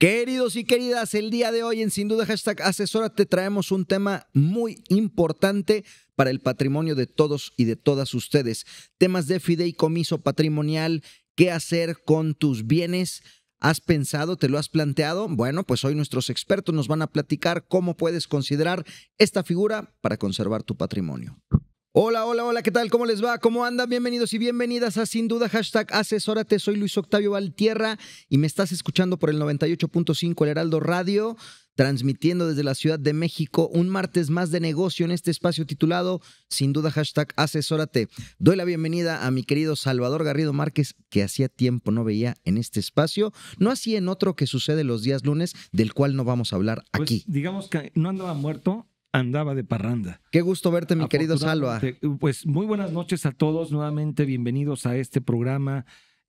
Queridos y queridas, el día de hoy en Sin Duda Hashtag te traemos un tema muy importante para el patrimonio de todos y de todas ustedes. Temas de fideicomiso patrimonial, qué hacer con tus bienes, ¿Has pensado, te lo has planteado? Bueno, pues hoy nuestros expertos nos van a platicar cómo puedes considerar esta figura para conservar tu patrimonio. Hola, hola, hola, ¿qué tal? ¿Cómo les va? ¿Cómo andan? Bienvenidos y bienvenidas a Sin Duda Hashtag Asesórate. Soy Luis Octavio Valtierra y me estás escuchando por el 98.5 El Heraldo Radio, transmitiendo desde la Ciudad de México un martes más de negocio en este espacio titulado Sin Duda Hashtag Asesórate. Doy la bienvenida a mi querido Salvador Garrido Márquez, que hacía tiempo no veía en este espacio, no así en otro que sucede los días lunes, del cual no vamos a hablar pues, aquí. Digamos que no andaba muerto, andaba de parranda. Qué gusto verte, mi querido Salva. Pues muy buenas noches a todos, nuevamente bienvenidos a este programa.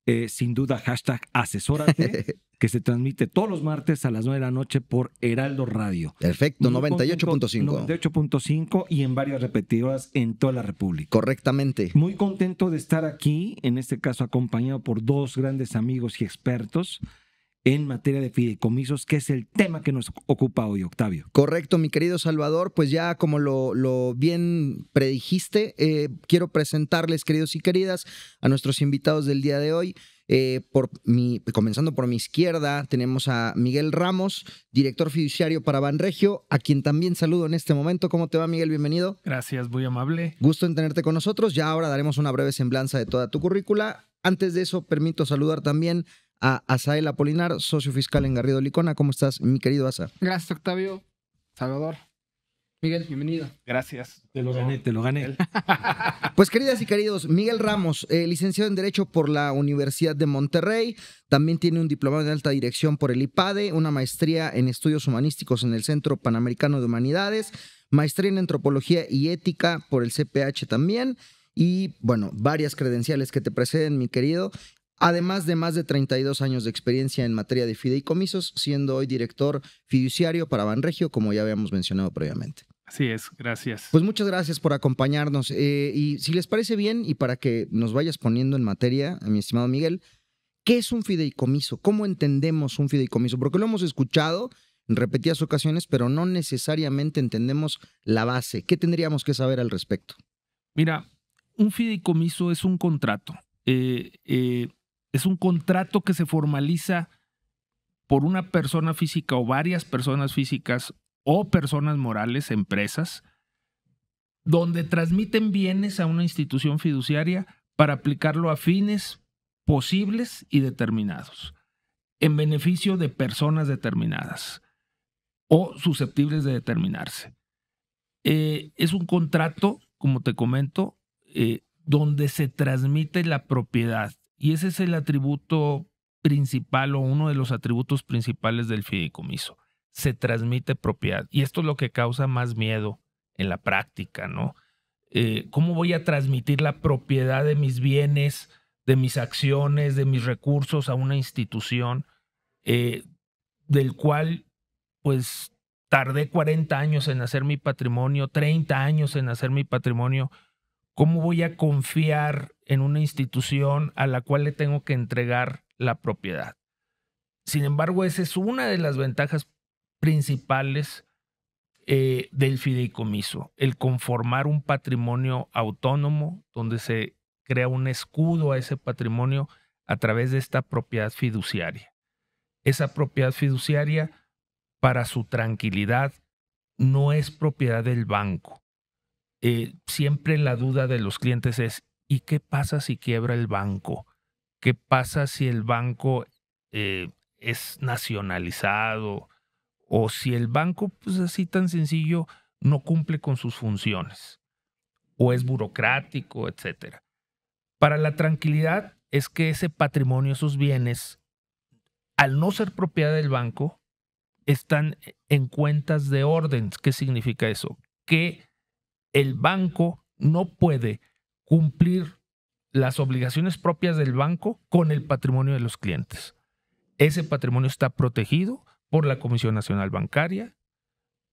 Eh, sin duda, hashtag asesórate, que se transmite todos los martes a las 9 de la noche por Heraldo Radio. Perfecto, 98.5. 98.5 y en varias repetidoras en toda la República. Correctamente. Muy contento de estar aquí, en este caso acompañado por dos grandes amigos y expertos en materia de fideicomisos, que es el tema que nos ocupa hoy, Octavio. Correcto, mi querido Salvador, pues ya como lo, bien predijiste, eh, quiero presentarles, queridos y queridas, a nuestros invitados del día de hoy. Eh, por mi, comenzando por mi izquierda, tenemos a Miguel Ramos, director fiduciario para Banregio, a quien también saludo en este momento. ¿Cómo te va, Miguel? Bienvenido. Gracias, muy amable. Gusto en tenerte con nosotros. Ya ahora daremos una breve semblanza de toda tu currícula. Antes de eso, permito saludar también a Asael Apolinar, socio fiscal en Garrido Licona. ¿Cómo estás, mi querido Asa? Gracias, Octavio. Salvador. Miguel, bienvenido. Gracias. Te lo gané, te lo gané. Pues queridas y queridos, Miguel Ramos, eh, licenciado en Derecho por la Universidad de Monterrey, también tiene un diplomado de alta dirección por el IPADE, una maestría en estudios humanísticos en el Centro Panamericano de Humanidades, maestría en antropología y ética por el CPH también y bueno, varias credenciales que te preceden, mi querido, además de más de 32 años de experiencia en materia de fideicomisos, siendo hoy director fiduciario para Banregio, como ya habíamos mencionado previamente. Así es, gracias. Pues muchas gracias por acompañarnos. Eh, y si les parece bien, y para que nos vayas poniendo en materia, mi estimado Miguel, ¿qué es un fideicomiso? ¿Cómo entendemos un fideicomiso? Porque lo hemos escuchado en repetidas ocasiones, pero no necesariamente entendemos la base. ¿Qué tendríamos que saber al respecto? Mira, un fideicomiso es un contrato. Eh, eh, es un contrato que se formaliza por una persona física o varias personas físicas o personas morales, empresas, donde transmiten bienes a una institución fiduciaria para aplicarlo a fines posibles y determinados, en beneficio de personas determinadas o susceptibles de determinarse. Eh, es un contrato, como te comento, eh, donde se transmite la propiedad y ese es el atributo principal o uno de los atributos principales del fideicomiso. Se transmite propiedad. Y esto es lo que causa más miedo en la práctica, ¿no? Eh, ¿Cómo voy a transmitir la propiedad de mis bienes, de mis acciones, de mis recursos a una institución eh, del cual, pues, tardé 40 años en hacer mi patrimonio, 30 años en hacer mi patrimonio? ¿Cómo voy a confiar en una institución a la cual le tengo que entregar la propiedad? Sin embargo, esa es una de las ventajas principales eh, del fideicomiso, el conformar un patrimonio autónomo donde se crea un escudo a ese patrimonio a través de esta propiedad fiduciaria. Esa propiedad fiduciaria, para su tranquilidad, no es propiedad del banco, eh, siempre la duda de los clientes es, ¿y qué pasa si quiebra el banco? ¿Qué pasa si el banco eh, es nacionalizado? O si el banco, pues así tan sencillo, no cumple con sus funciones. O es burocrático, etc. Para la tranquilidad es que ese patrimonio, esos bienes, al no ser propiedad del banco, están en cuentas de orden. ¿Qué significa eso? Que el banco no puede cumplir las obligaciones propias del banco con el patrimonio de los clientes. Ese patrimonio está protegido por la Comisión Nacional Bancaria,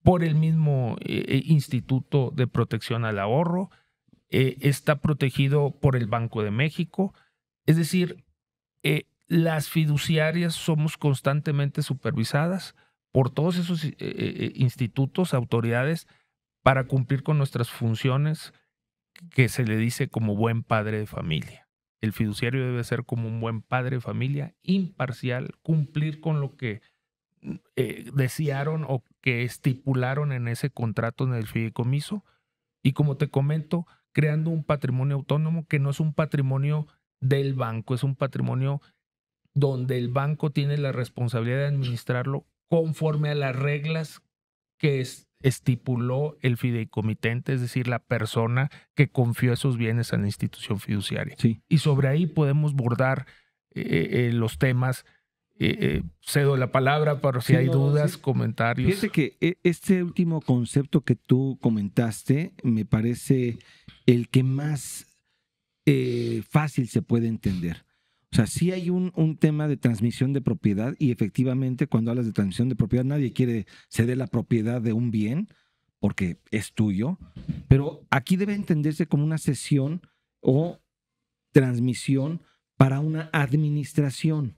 por el mismo eh, eh, Instituto de Protección al Ahorro, eh, está protegido por el Banco de México. Es decir, las fiduciarias somos constantemente supervisadas por todos esos institutos, autoridades para cumplir con nuestras funciones que se le dice como buen padre de familia. El fiduciario debe ser como un buen padre de familia, imparcial, cumplir con lo que mm, eh, desearon o que estipularon en ese contrato en el fideicomiso. Y como te comento, creando un patrimonio autónomo que no es un patrimonio del banco, es un patrimonio donde el banco tiene la responsabilidad de administrarlo conforme a las reglas que, es, estipuló el fideicomitente, es decir, la persona que confió esos bienes a la institución fiduciaria. Y sobre ahí podemos bordar eh, eh, los temas. Eh, cedo la palabra para si hay dudas, comentarios. Fíjate que e, este último concepto que tú comentaste me parece el que más fácil se puede entender. O sea, sí hay un, tema de transmisión de propiedad y efectivamente cuando hablas de transmisión de propiedad nadie quiere ceder la propiedad de un bien porque es tuyo, pero aquí debe entenderse como una cesión o transmisión para una administración.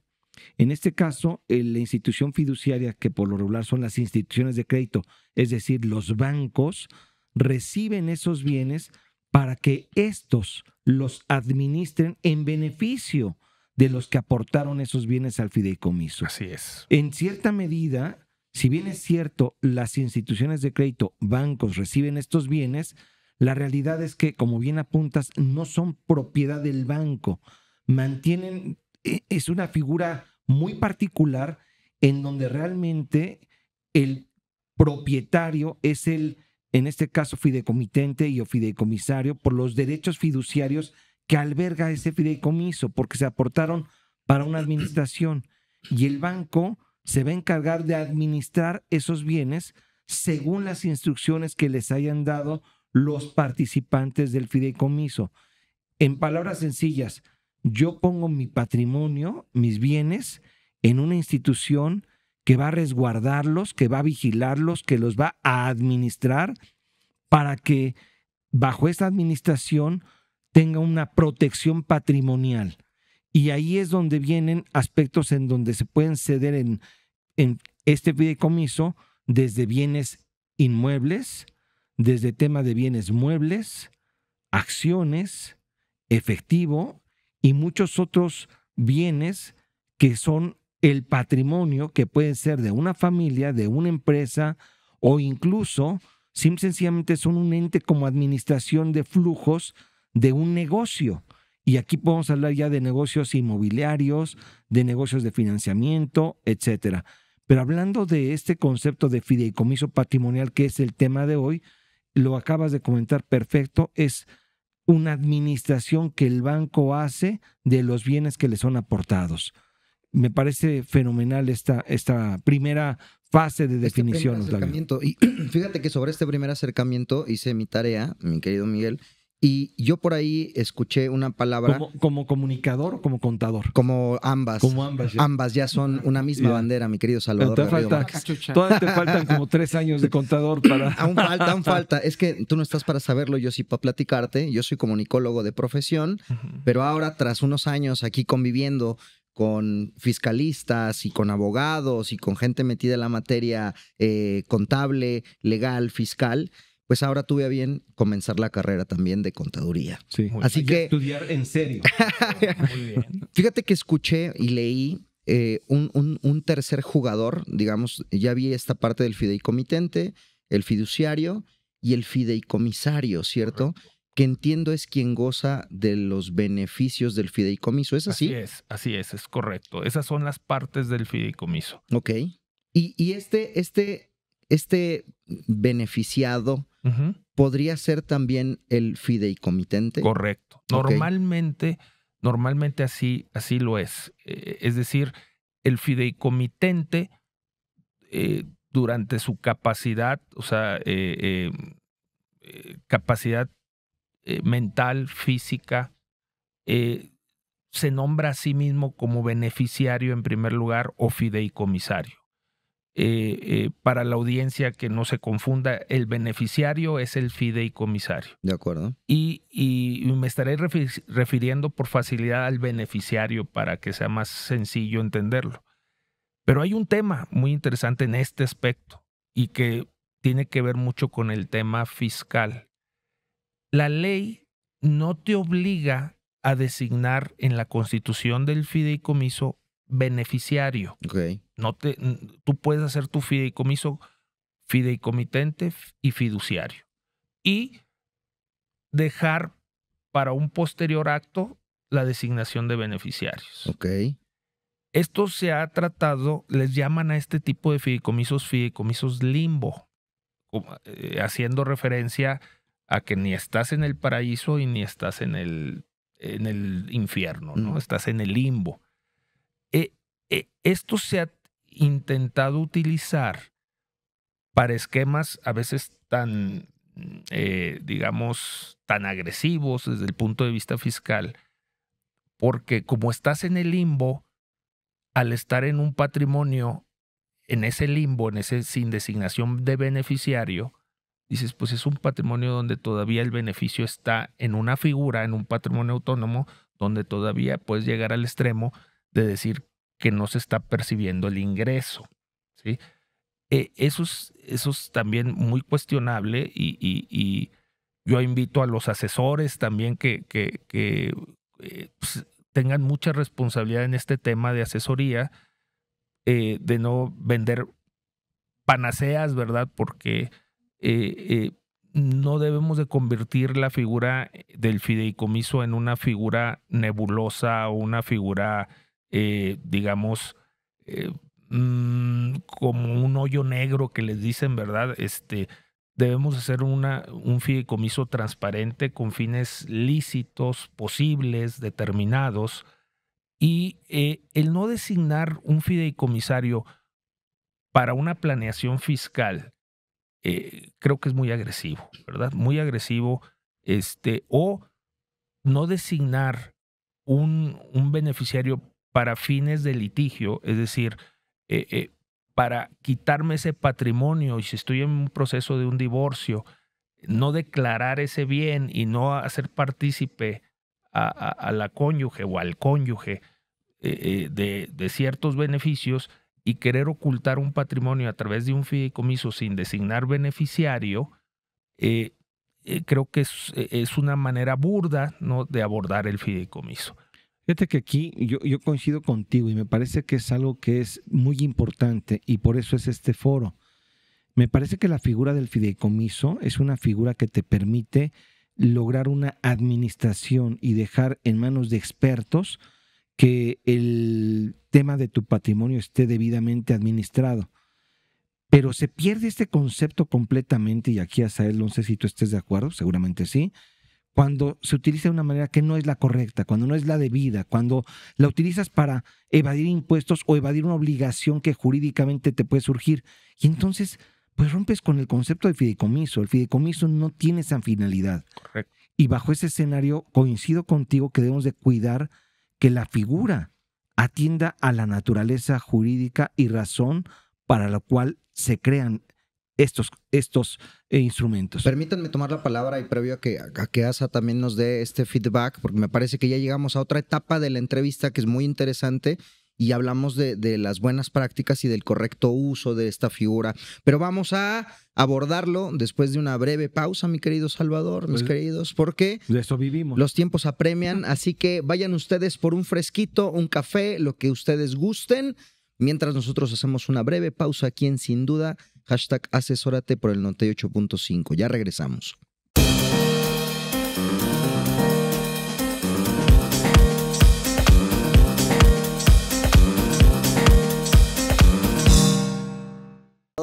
En este caso, la institución fiduciaria, que por lo regular son las instituciones de crédito, es decir, los bancos, reciben esos bienes para que estos los administren en beneficio de los que aportaron esos bienes al fideicomiso. Así es. En cierta medida, si bien es cierto, las instituciones de crédito, bancos, reciben estos bienes, la realidad es que, como bien apuntas, no son propiedad del banco. Mantienen, e, es una figura muy particular en donde realmente el propietario es el, en este caso, fideicomitente y o fideicomisario por los derechos fiduciarios que alberga ese fideicomiso, porque se aportaron para una administración y el banco se va a encargar de administrar esos bienes según las instrucciones que les hayan dado los participantes del fideicomiso. En palabras sencillas, yo pongo mi patrimonio, mis bienes, en una institución que va a resguardarlos, que va a vigilarlos, que los va a administrar para que bajo esa administración tenga una protección patrimonial. Y ahí es donde vienen aspectos en donde se pueden ceder en, este fideicomiso desde bienes inmuebles, desde tema de bienes muebles, acciones, efectivo y muchos otros bienes que son el patrimonio que pueden ser de una familia, de una empresa o incluso sencillamente son un ente como administración de flujos de un negocio. Y aquí podemos hablar ya de negocios inmobiliarios, de negocios de financiamiento, etcétera. Pero hablando de este concepto de fideicomiso patrimonial, que es el tema de hoy, lo acabas de comentar perfecto, es una administración que el banco hace de los bienes que le son aportados. Me parece fenomenal esta, esta primera fase de este definición. y fíjate que sobre este primer acercamiento hice mi tarea, mi querido Miguel, y yo por ahí escuché una palabra. ¿Como, comunicador o como contador? Como ambas. Como ambas. Ya. Ambas ya son una misma bandera, mi querido Salvador. Te falta, todavía te faltan como tres años de contador para. aún falta, aún falta. Es que tú no estás para saberlo, yo sí para platicarte. Yo soy comunicólogo de profesión, pero ahora, tras unos años aquí conviviendo con fiscalistas y con abogados y con gente metida en la materia eh, contable, legal, fiscal, pues ahora tuve a bien comenzar la carrera también de contaduría. Sí. Así que... Estudiar en serio. Muy bien. Fíjate que escuché y leí eh, un, tercer jugador, digamos, ya vi esta parte del fideicomitente, el fiduciario y el fideicomisario, ¿cierto? Que entiendo es quien goza de los beneficios del fideicomiso, ¿es así? Así es, así es, es correcto. Esas son las partes del fideicomiso. Ok. Y, y este, este, este beneficiado podría ser también el fideicomitente. Correcto. Normalmente, normalmente así, así lo es. Eh, es decir, el fideicomitente eh, durante su capacidad, o sea, eh, capacidad mental, física, se nombra a sí mismo como beneficiario en primer lugar o fideicomisario. Eh, eh, para la audiencia que no se confunda, el beneficiario es el fideicomisario. De acuerdo. y me estaré refiriendo por facilidad al beneficiario para que sea más sencillo entenderlo. Pero hay un tema muy interesante en este aspecto y que tiene que ver mucho con el tema fiscal. La ley no te obliga a designar en la constitución del fideicomiso beneficiario. No te, tú puedes hacer tu fideicomiso fideicomitente y fiduciario. Y dejar para un posterior acto la designación de beneficiarios. Esto se ha tratado, les llaman a este tipo de fideicomisos fideicomisos limbo, eh, haciendo referencia a que ni estás en el paraíso y ni estás en el, en el infierno, ¿no? Estás en el limbo. Eh, esto se ha intentado utilizar para esquemas a veces tan, eh, digamos, tan agresivos desde el punto de vista fiscal, porque como estás en el limbo, al estar en un patrimonio, en ese limbo, en ese sin designación de beneficiario, dices, pues es un patrimonio donde todavía el beneficio está en una figura, en un patrimonio autónomo, donde todavía puedes llegar al extremo de decir que no se está percibiendo el ingreso. ¿sí? Eh, eso, es, también muy cuestionable y, yo invito a los asesores también que, que, eh, pues, tengan mucha responsabilidad en este tema de asesoría, eh, de no vender panaceas, ¿verdad? Porque no debemos de convertir la figura del fideicomiso en una figura nebulosa o una figura eh, digamos, eh, mm, como un hoyo negro que les dicen, ¿verdad? Este, debemos hacer una, un fideicomiso transparente con fines lícitos, posibles, determinados, y eh, el no designar un fideicomisario para una planeación fiscal, creo que es muy agresivo, ¿verdad? Muy agresivo, este, o no designar un, un beneficiario para fines de litigio, es decir, eh, eh, para quitarme ese patrimonio y si estoy en un proceso de un divorcio, no declarar ese bien y no hacer partícipe a, la cónyuge o al cónyuge eh, de, ciertos beneficios y querer ocultar un patrimonio a través de un fideicomiso sin designar beneficiario, creo que es, es, una manera burda ¿no? de abordar el fideicomiso. Fíjate que aquí yo, coincido contigo y me parece que es algo que es muy importante y por eso es este foro. Me parece que la figura del fideicomiso es una figura que te permite lograr una administración y dejar en manos de expertos que el tema de tu patrimonio esté debidamente administrado. Pero se pierde este concepto completamente y aquí a Sael, no sé si tú estés de acuerdo, seguramente sí cuando se utiliza de una manera que no es la correcta, cuando no es la debida, cuando la utilizas para evadir impuestos o evadir una obligación que jurídicamente te puede surgir. Y entonces, pues rompes con el concepto de fideicomiso. El fideicomiso no tiene esa finalidad. Correcto. Y bajo ese escenario coincido contigo que debemos de cuidar que la figura atienda a la naturaleza jurídica y razón para la cual se crean estos, estos eh, instrumentos. Permítanme tomar la palabra y previo a que, a ASA también nos dé este feedback, porque me parece que ya llegamos a otra etapa de la entrevista que es muy interesante y hablamos de, de, las buenas prácticas y del correcto uso de esta figura. Pero vamos a abordarlo después de una breve pausa, mi querido Salvador, mis pues, queridos, porque vivimos. Los tiempos apremian, así que vayan ustedes por un fresquito, un café, lo que ustedes gusten, mientras nosotros hacemos una breve pausa aquí en Sin Duda Hashtag asesórate por el 98.5. Ya regresamos.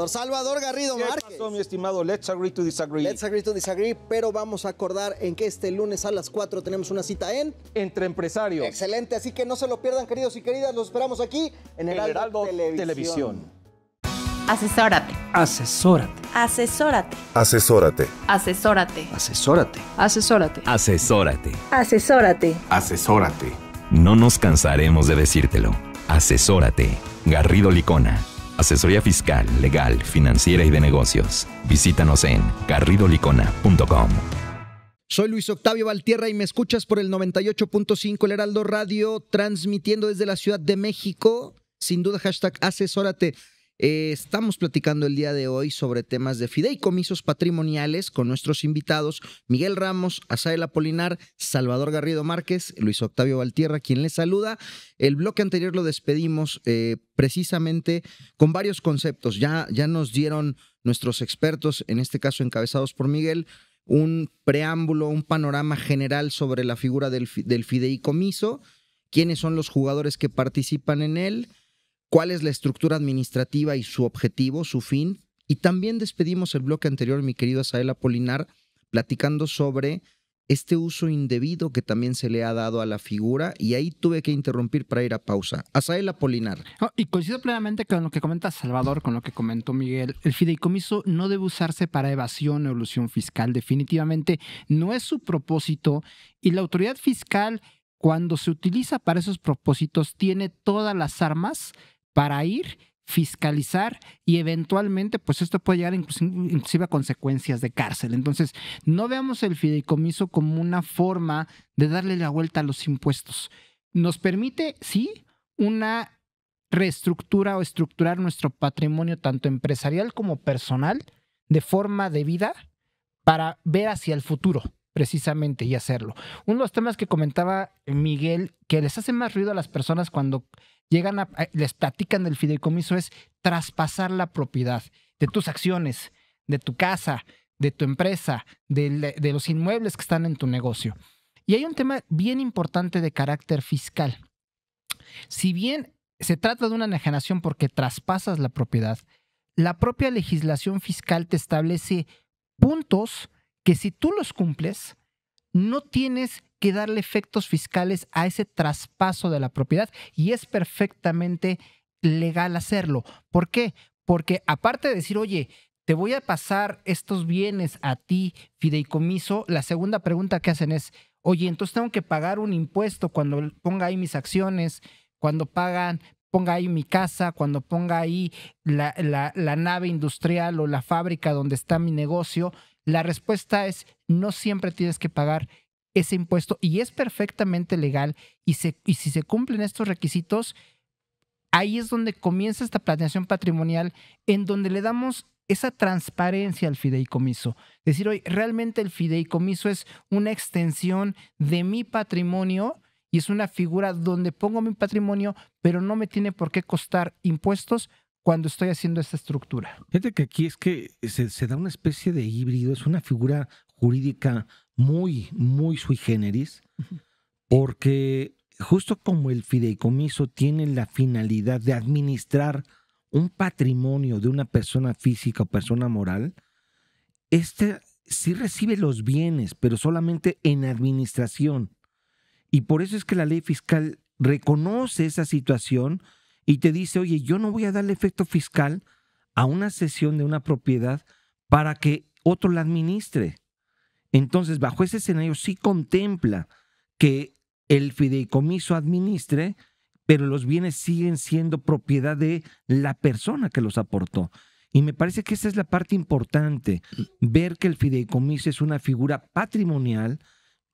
Salvador Garrido Márquez. mi estimado? Let's agree to disagree. Let's agree to disagree, pero vamos a acordar en que este lunes a las 4 tenemos una cita en... Entre Empresarios. Excelente, así que no se lo pierdan, queridos y queridas. Los esperamos aquí en el Heraldo, Televisión. Asesórate. Asesórate. Asesórate. Asesórate. Asesórate. Asesórate. Asesórate. Asesórate. Asesórate. Asesórate. No nos cansaremos de decírtelo. Asesórate. Garrido Licona. Asesoría fiscal, legal, financiera y de negocios. Visítanos en garridolicona.com. Soy Luis Octavio Valtierra y me escuchas por el 98.5 El Heraldo Radio, transmitiendo desde la Ciudad de México. Sin duda, hashtag asesórate. Eh, estamos platicando el día de hoy sobre temas de fideicomisos patrimoniales con nuestros invitados Miguel Ramos, Asael Apolinar, Salvador Garrido Márquez, Luis Octavio Valtierra, quien les saluda. El bloque anterior lo despedimos eh, precisamente con varios conceptos. Ya, ya nos dieron nuestros expertos, en este caso encabezados por Miguel, un preámbulo, un panorama general sobre la figura del fideicomiso, quiénes son los jugadores que participan en él cuál es la estructura administrativa y su objetivo, su fin. Y también despedimos el bloque anterior, mi querido Asael Apolinar, platicando sobre este uso indebido que también se le ha dado a la figura y ahí tuve que interrumpir para ir a pausa. Asael Apolinar. Ah, y coincido plenamente con lo que comenta Salvador, con lo que comentó Miguel. El fideicomiso no debe usarse para evasión o elusión fiscal, definitivamente no es su propósito y la autoridad fiscal cuando se utiliza para esos propósitos tiene todas las armas para ir, fiscalizar y eventualmente, pues esto puede llegar inclusive a consecuencias de cárcel. Entonces, no veamos el fideicomiso como una forma de darle la vuelta a los impuestos. Nos permite, sí, una reestructura o estructurar nuestro patrimonio tanto empresarial como personal de forma debida, para ver hacia el futuro precisamente y hacerlo. Uno de los temas que comentaba Miguel que les hace más ruido a las personas cuando llegan a, les platican del fideicomiso es traspasar la propiedad de tus acciones, de tu casa, de tu empresa, de, los inmuebles que están en tu negocio. Y hay un tema bien importante de carácter fiscal. Si bien se trata de una enajenación porque traspasas la propiedad, la propia legislación fiscal te establece puntos que si tú los cumples, no tienes que darle efectos fiscales a ese traspaso de la propiedad y es perfectamente legal hacerlo. ¿Por qué? Porque aparte de decir, oye, te voy a pasar estos bienes a ti, fideicomiso, la segunda pregunta que hacen es, oye, entonces tengo que pagar un impuesto cuando ponga ahí mis acciones, cuando pagan, ponga ahí mi casa, cuando ponga ahí la, la nave industrial o la fábrica donde está mi negocio. La respuesta es, no siempre tienes que pagar ese impuesto y es perfectamente legal y, si se cumplen estos requisitos, ahí es donde comienza esta planeación patrimonial en donde le damos esa transparencia al fideicomiso. Decir, hoy realmente el fideicomiso es una extensión de mi patrimonio y es una figura donde pongo mi patrimonio, pero no me tiene por qué costar impuestos cuando estoy haciendo esta estructura. Fíjate que aquí es que se, da una especie de híbrido, es una figura jurídica muy, muy sui generis, porque justo como el fideicomiso tiene la finalidad de administrar un patrimonio de una persona física o persona moral, este sí recibe los bienes, pero solamente en administración. Y por eso es que la ley fiscal reconoce esa situación y te dice, oye, yo no voy a darle efecto fiscal a una cesión de una propiedad para que otro la administre. Entonces, bajo ese escenario sí contempla que el fideicomiso administre, pero los bienes siguen siendo propiedad de la persona que los aportó. Y me parece que esa es la parte importante, ver que el fideicomiso es una figura patrimonial,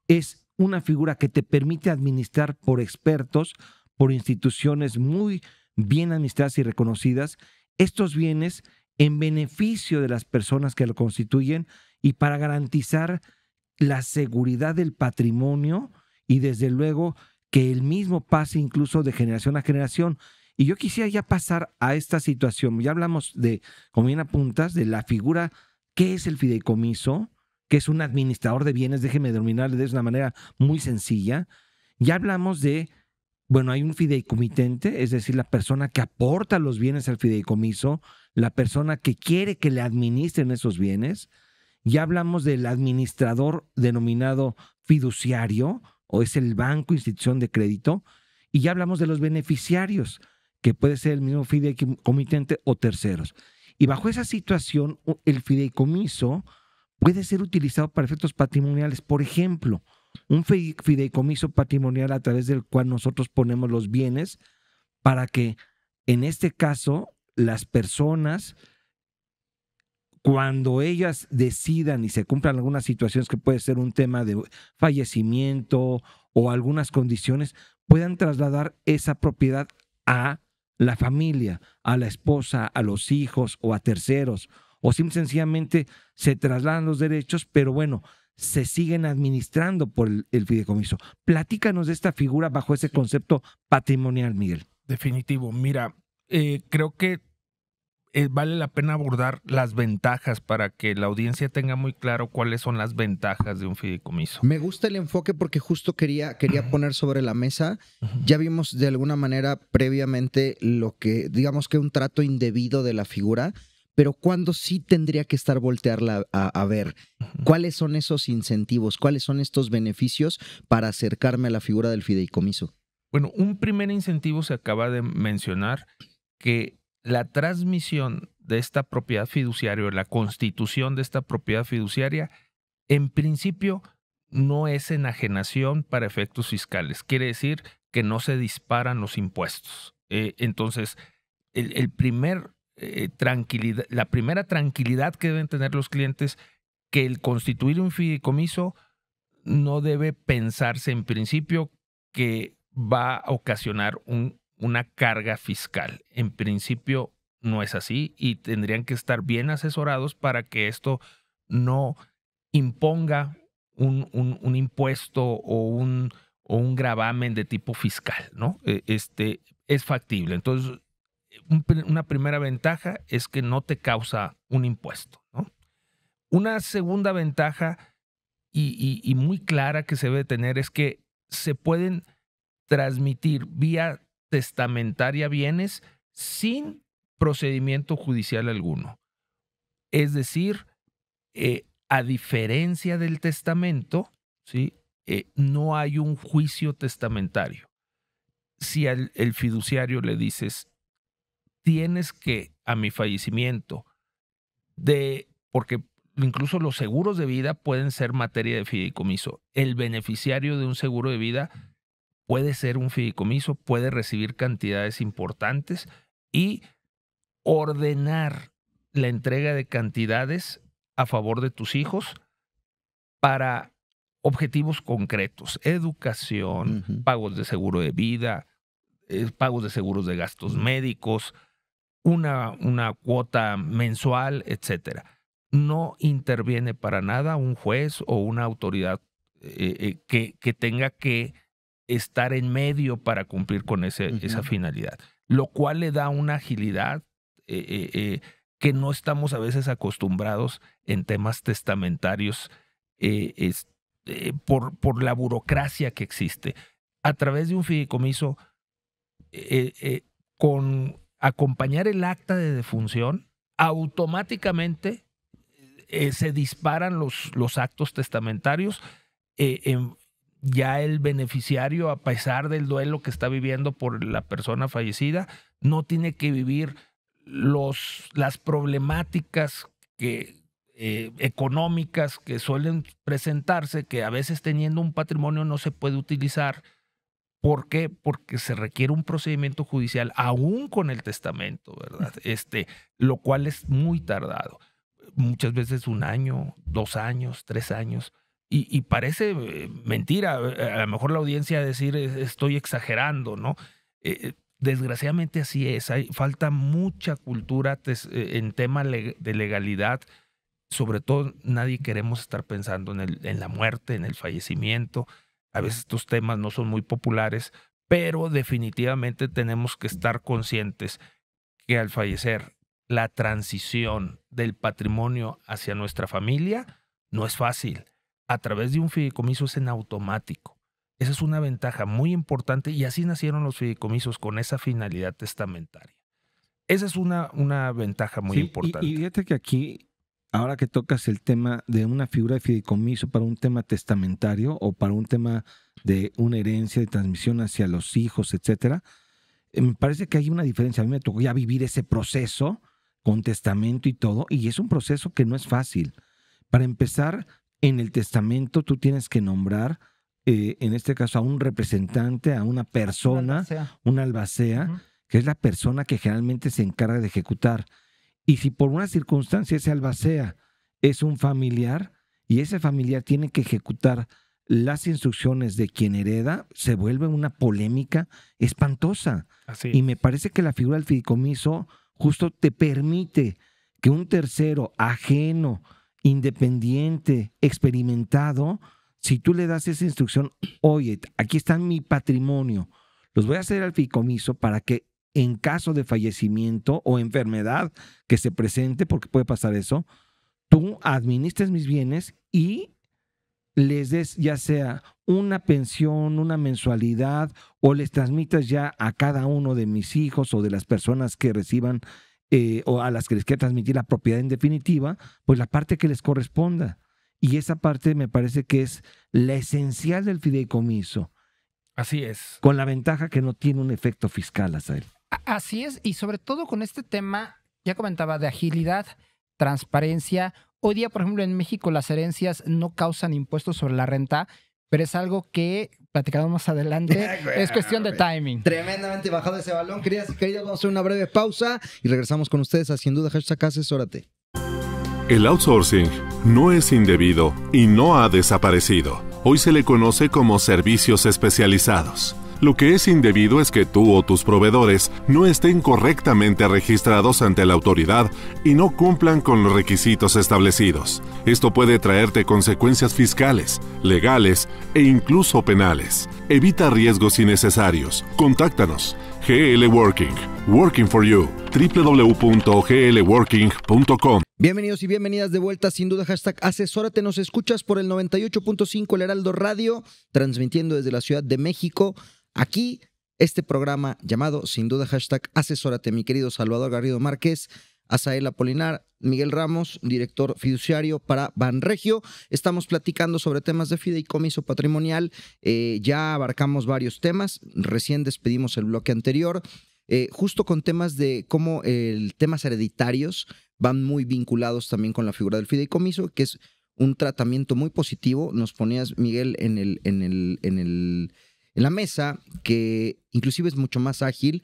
es una figura que te permite administrar por expertos, por instituciones muy bien administradas y reconocidas estos bienes en beneficio de las personas que lo constituyen y para garantizar la seguridad del patrimonio y desde luego que el mismo pase incluso de generación a generación. Y yo quisiera ya pasar a esta situación. Ya hablamos de, como bien apuntas, de la figura, que es el fideicomiso? que es un administrador de bienes, déjeme denominarle de una manera muy sencilla. Ya hablamos de bueno, hay un fideicomitente, es decir, la persona que aporta los bienes al fideicomiso, la persona que quiere que le administren esos bienes. Ya hablamos del administrador denominado fiduciario, o es el banco, institución de crédito, y ya hablamos de los beneficiarios, que puede ser el mismo fideicomitente o terceros. Y bajo esa situación, el fideicomiso puede ser utilizado para efectos patrimoniales. Por ejemplo, un fideicomiso patrimonial a través del cual nosotros ponemos los bienes para que en este caso las personas, cuando ellas decidan y se cumplan algunas situaciones que puede ser un tema de fallecimiento o algunas condiciones, puedan trasladar esa propiedad a la familia, a la esposa, a los hijos o a terceros, o simple sencillamente se trasladan los derechos, pero bueno, se siguen administrando por el, fideicomiso. Platícanos de esta figura bajo ese concepto patrimonial, Miguel. Definitivo. Mira, eh, creo que eh, vale la pena abordar las ventajas para que la audiencia tenga muy claro cuáles son las ventajas de un fideicomiso. Me gusta el enfoque porque justo quería, quería poner sobre la mesa, ya vimos de alguna manera previamente lo que, digamos que un trato indebido de la figura, pero ¿cuándo sí tendría que estar voltearla a, ver? ¿Cuáles son esos incentivos? ¿Cuáles son estos beneficios para acercarme a la figura del fideicomiso? Bueno, un primer incentivo se acaba de mencionar que la transmisión de esta propiedad fiduciaria o la constitución de esta propiedad fiduciaria, en principio no es enajenación para efectos fiscales. Quiere decir que no se disparan los impuestos. Eh, entonces, el, el primer eh, tranquilidad, la primera tranquilidad que deben tener los clientes, que el constituir un fideicomiso no debe pensarse en principio que va a ocasionar un, una carga fiscal. En principio no es así y tendrían que estar bien asesorados para que esto no imponga un, un, un impuesto o un, un gravamen de tipo fiscal, ¿no? E, este, es factible. Entonces, una primera ventaja es que no te causa un impuesto. Una segunda ventaja y, muy clara que se debe tener es que se pueden transmitir vía testamentaria bienes sin procedimiento judicial alguno. Es decir, eh, a diferencia del testamento, ¿sí? Eh, no hay un juicio testamentario. Si al el fiduciario le dices, tienes que, a mi fallecimiento, de, porque incluso los seguros de vida pueden ser materia de fideicomiso. El beneficiario de un seguro de vida puede ser un fideicomiso, puede recibir cantidades importantes y ordenar la entrega de cantidades a favor de tus hijos para objetivos concretos, educación, pagos de seguro de vida, eh, pagos de seguros de gastos médicos, una, una cuota mensual, etcétera. No interviene para nada un juez o una autoridad eh, eh, que, que, tenga que estar en medio para cumplir con ese, esa finalidad, lo cual le da una agilidad eh, que no estamos a veces acostumbrados en temas testamentarios por, por, la burocracia que existe. A través de un fideicomiso, con acompañar el acta de defunción, automáticamente eh, se disparan los, los actos testamentarios. Eh, ya el beneficiario, a pesar del duelo que está viviendo por la persona fallecida, no tiene que vivir los, las problemáticas eh, económicas que suelen presentarse, que a veces teniendo un patrimonio no se puede utilizar ¿Por qué? Porque se requiere un procedimiento judicial aún con el testamento, ¿verdad? Este, lo cual es muy tardado. Muchas veces un año, dos años, tres años. Y, parece eh, mentira. Eh, a lo mejor la audiencia decir estoy exagerando, ¿no? Eh, desgraciadamente así es. Hay, falta mucha cultura en tema de legalidad. Sobre todo nadie queremos estar pensando en la muerte, en el fallecimiento a veces estos temas no son muy populares, pero definitivamente tenemos que estar conscientes que al fallecer la transición del patrimonio hacia nuestra familia no es fácil. A través de un fideicomiso es en automático. Esa es una ventaja muy importante y así nacieron los fideicomisos con esa finalidad testamentaria. Esa es una, una ventaja muy importante. y, fíjate que aquí ahora que tocas el tema de una figura de fideicomiso para un tema testamentario o para un tema de una herencia de transmisión hacia los hijos, etcétera, eh, me parece que hay una diferencia. A mí me tocó ya vivir ese proceso con testamento y todo, y es un proceso que no es fácil. Para empezar, en el testamento tú tienes que nombrar, eh, en este caso, a un representante, a una persona, un albacea, que es la persona que generalmente se encarga de ejecutar. Y si por una circunstancia ese albacea es un familiar y ese familiar tiene que ejecutar las instrucciones de quien hereda, se vuelve una polémica espantosa. Y me parece que la figura del fideicomiso justo te permite que un tercero ajeno, independiente, experimentado, si tú le das esa instrucción, oye, aquí está mi patrimonio, los voy a hacer al fideicomiso para que en caso de fallecimiento o enfermedad que se presente, porque puede pasar eso, tú administres mis bienes y les des ya sea una pensión, una mensualidad o les transmitas ya a cada uno de mis hijos o de las personas que reciban eh, o a las que les quiera transmitir la propiedad en definitiva, pues la parte que les corresponda. Y esa parte me parece que es la esencial del fideicomiso. Así es. Con la ventaja que no tiene un efecto fiscal, Azael. Así es, y sobre todo con este tema, ya comentaba, de agilidad, transparencia. Hoy día, por ejemplo, en México las herencias no causan impuestos sobre la renta, pero es algo que platicamos más adelante. es cuestión de timing. Tremendamente bajado ese balón. Queridas vamos a hacer una breve pausa y regresamos con ustedes a Sin Duda Hashtag Asesórate. El outsourcing no es indebido y no ha desaparecido. Hoy se le conoce como servicios especializados lo que es indebido es que tú o tus proveedores no estén correctamente registrados ante la autoridad y no cumplan con los requisitos establecidos. Esto puede traerte consecuencias fiscales, legales e incluso penales. Evita riesgos innecesarios. Contáctanos. GL Working. Working for You. www.glworking.com. Bienvenidos y bienvenidas de vuelta. Sin duda, hashtag asesórate. Nos escuchas por el 98.5 El Heraldo Radio, transmitiendo desde la Ciudad de México aquí este programa llamado sin duda hashtag Asesórate, mi querido Salvador Garrido Márquez, Azael Apolinar, Miguel Ramos, director fiduciario para Banregio. Estamos platicando sobre temas de fideicomiso patrimonial. Eh, ya abarcamos varios temas. Recién despedimos el bloque anterior. Eh, justo con temas de cómo el temas hereditarios van muy vinculados también con la figura del fideicomiso, que es un tratamiento muy positivo. Nos ponías, Miguel, en el, en el, en el en la mesa, que inclusive es mucho más ágil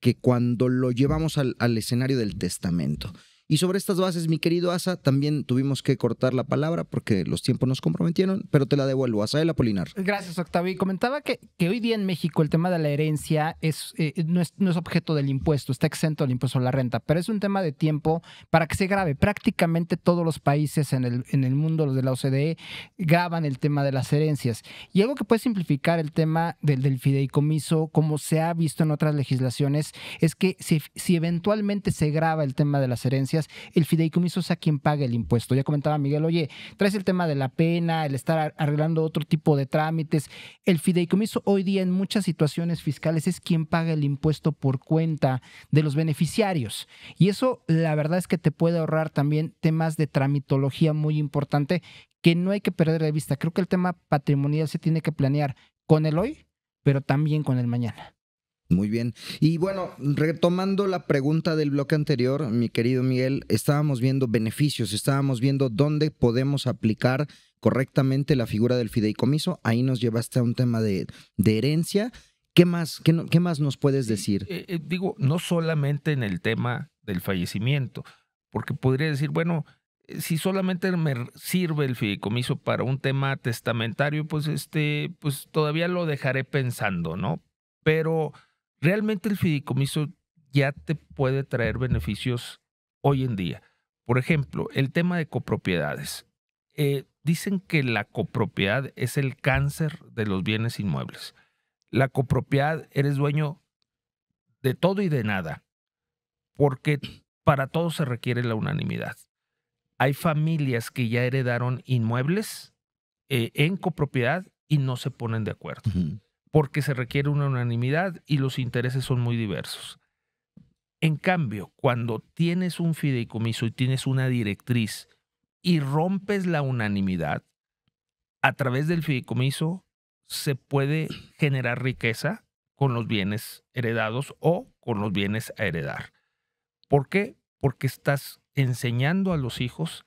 que cuando lo llevamos al, al escenario del testamento. Y sobre estas bases, mi querido Asa, también tuvimos que cortar la palabra porque los tiempos nos comprometieron, pero te la devuelvo. la Polinar Gracias, Octavio. Y comentaba que, que, hoy día en México el tema de la herencia eh, es, no, es, objeto del impuesto, está exento del impuesto a la renta, pero es un tema de tiempo para que se grabe. Prácticamente todos los países en el, mundo, los de la OCDE, graban el tema de las herencias. Y algo que puede simplificar el tema del, del fideicomiso, como se ha visto en otras legislaciones, es que si, si eventualmente se graba el tema de las herencias, el fideicomiso es a quien paga el impuesto. Ya comentaba Miguel, oye, traes el tema de la pena, el estar arreglando otro tipo de trámites. El fideicomiso hoy día en muchas situaciones fiscales es quien paga el impuesto por cuenta de los beneficiarios. Y eso la verdad es que te puede ahorrar también temas de tramitología muy importante que no hay que perder de vista. Creo que el tema patrimonial se tiene que planear con el hoy, pero también con el mañana. Muy bien. Y bueno, retomando la pregunta del bloque anterior, mi querido Miguel, estábamos viendo beneficios, estábamos viendo dónde podemos aplicar correctamente la figura del fideicomiso. Ahí nos llevaste a un tema de, de herencia. ¿Qué más, qué, más nos puedes decir? Eh, eh, digo, no solamente en el tema del fallecimiento, porque podría decir, bueno, eh, si solamente me sirve el fideicomiso para un tema testamentario, pues este, pues todavía lo dejaré pensando, ¿no? Pero realmente el fideicomiso ya te puede traer beneficios hoy en día. Por ejemplo, el tema de copropiedades. Eh, dicen que la copropiedad es el cáncer de los bienes inmuebles. La copropiedad eres dueño de todo y de nada, porque para todo se requiere la unanimidad. Hay familias que ya heredaron inmuebles eh, en copropiedad y no se ponen de acuerdo porque se requiere una unanimidad y los intereses son muy diversos. En cambio, cuando tienes un fideicomiso y tienes una directriz y rompes la unanimidad, a través del fideicomiso se puede generar riqueza con los bienes heredados o con los bienes a heredar. ¿Por qué? Porque estás enseñando a los hijos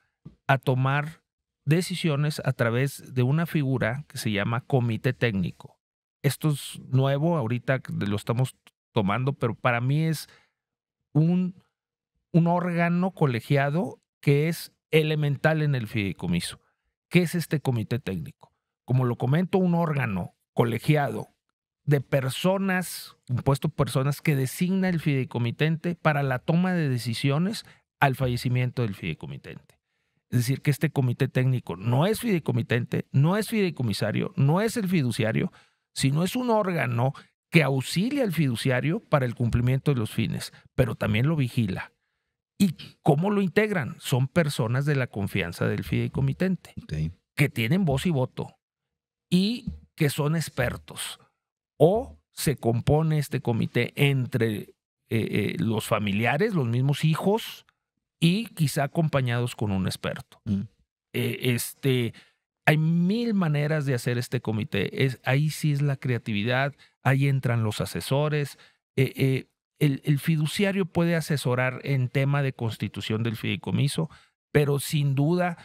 a tomar decisiones a través de una figura que se llama comité técnico esto es nuevo, ahorita lo estamos tomando, pero para mí es un, un órgano colegiado que es elemental en el fideicomiso. ¿Qué es este comité técnico? Como lo comento, un órgano colegiado de personas, impuesto personas que designa el fideicomitente para la toma de decisiones al fallecimiento del fideicomitente. Es decir, que este comité técnico no es fideicomitente, no es fideicomisario, no es el fiduciario, sino es un órgano que auxilia al fiduciario para el cumplimiento de los fines, pero también lo vigila. ¿Y cómo lo integran? Son personas de la confianza del fideicomitente, que tienen voz y voto y que son expertos. O se compone este comité entre eh, eh, los familiares, los mismos hijos y quizá acompañados con un experto. Mm. Eh, este, hay mil maneras de hacer este comité. Es, ahí sí es la creatividad, ahí entran los asesores. Eh, eh, el, fiduciario puede asesorar en tema de constitución del fideicomiso, pero sin duda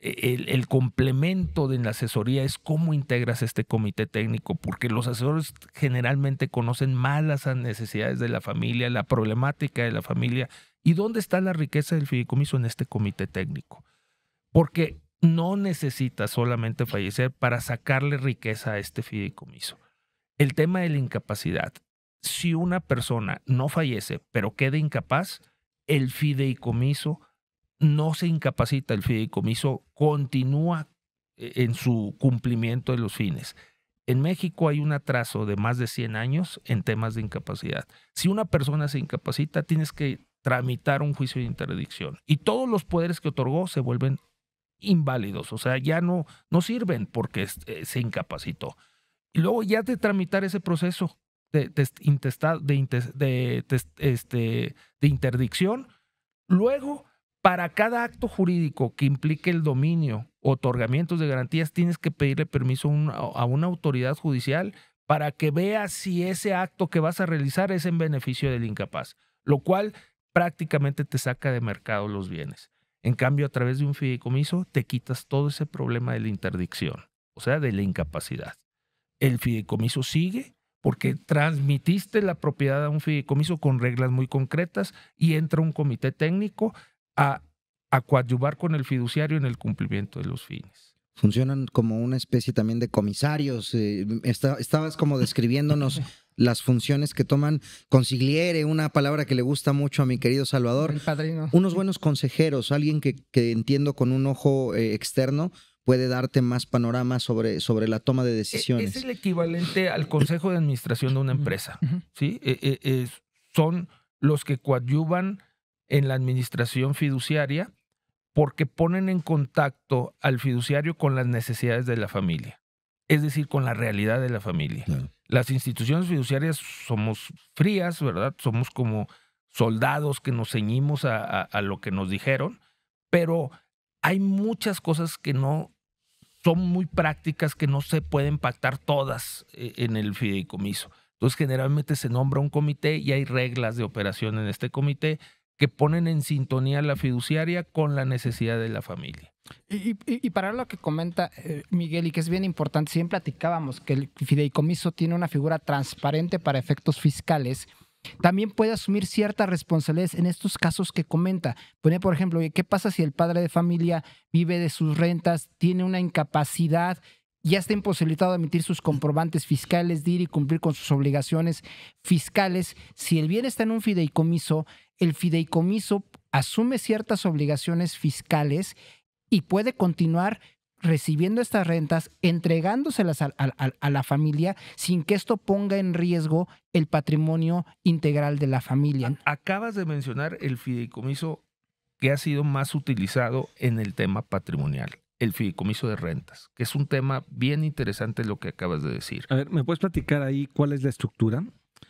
e, el, complemento de la asesoría es cómo integras este comité técnico, porque los asesores generalmente conocen más las necesidades de la familia, la problemática de la familia y dónde está la riqueza del fideicomiso en este comité técnico. Porque no necesita solamente fallecer para sacarle riqueza a este fideicomiso. El tema de la incapacidad. Si una persona no fallece, pero queda incapaz, el fideicomiso no se incapacita, el fideicomiso continúa eh, en su cumplimiento de los fines. En México hay un atraso de más de 100 años en temas de incapacidad. Si una persona se incapacita, tienes que tramitar un juicio de interdicción y todos los poderes que otorgó se vuelven inválidos, o sea, ya no, no sirven porque eh, se incapacitó. Y luego ya de tramitar ese proceso de, de, este, de interdicción, luego para cada acto jurídico que implique el dominio, otorgamientos de garantías, tienes que pedirle permiso a una autoridad judicial para que vea si ese acto que vas a realizar es en beneficio del incapaz, lo cual prácticamente te saca de mercado los bienes. En cambio, a través de un fideicomiso te quitas todo ese problema de la interdicción, o sea, de la incapacidad. El fideicomiso sigue porque transmitiste la propiedad a un fideicomiso con reglas muy concretas y entra un comité técnico a, coadyuvar con el fiduciario en el cumplimiento de los fines funcionan como una especie también de comisarios. Eh, estabas como describiéndonos las funciones que toman consigliere, una palabra que le gusta mucho a mi querido Salvador. padrino. Unos buenos consejeros, alguien que, entiendo con un ojo eh, externo puede darte más panorama sobre, sobre la toma de e, decisiones. Es el equivalente al consejo de administración de una empresa. ¿sí? E, e, son los que coadyuvan en la administración fiduciaria porque ponen en contacto al fiduciario con las necesidades de la familia, es decir, con la realidad de la familia. Las instituciones fiduciarias somos frías, ¿verdad? Somos como soldados que nos ceñimos a, lo que nos dijeron, pero hay muchas cosas que no son muy prácticas que no se pueden pactar todas eh, en el fideicomiso. Entonces, generalmente se nombra un comité y hay reglas de operación en este comité que ponen en sintonía la fiduciaria con la necesidad de la familia. Y, para lo que comenta eh, Miguel y que es bien importante, siempre platicábamos que el fideicomiso tiene una figura transparente para efectos fiscales, también puede asumir cierta responsabilidad en estos casos que comenta. Pone, por ejemplo, ¿qué pasa si el padre de familia vive de sus rentas, tiene una incapacidad, ya está imposibilitado de emitir sus comprobantes fiscales, de ir y cumplir con sus obligaciones fiscales? Si el bien está en un fideicomiso, el fideicomiso asume ciertas obligaciones fiscales y puede continuar recibiendo estas rentas, entregándoselas a, la familia sin que esto ponga en riesgo el patrimonio integral de la familia. Acabas de mencionar el fideicomiso que ha sido más utilizado en el tema patrimonial, el fideicomiso de rentas, que es un tema bien interesante lo que acabas de decir. A ver, ¿me puedes platicar ahí cuál es la estructura?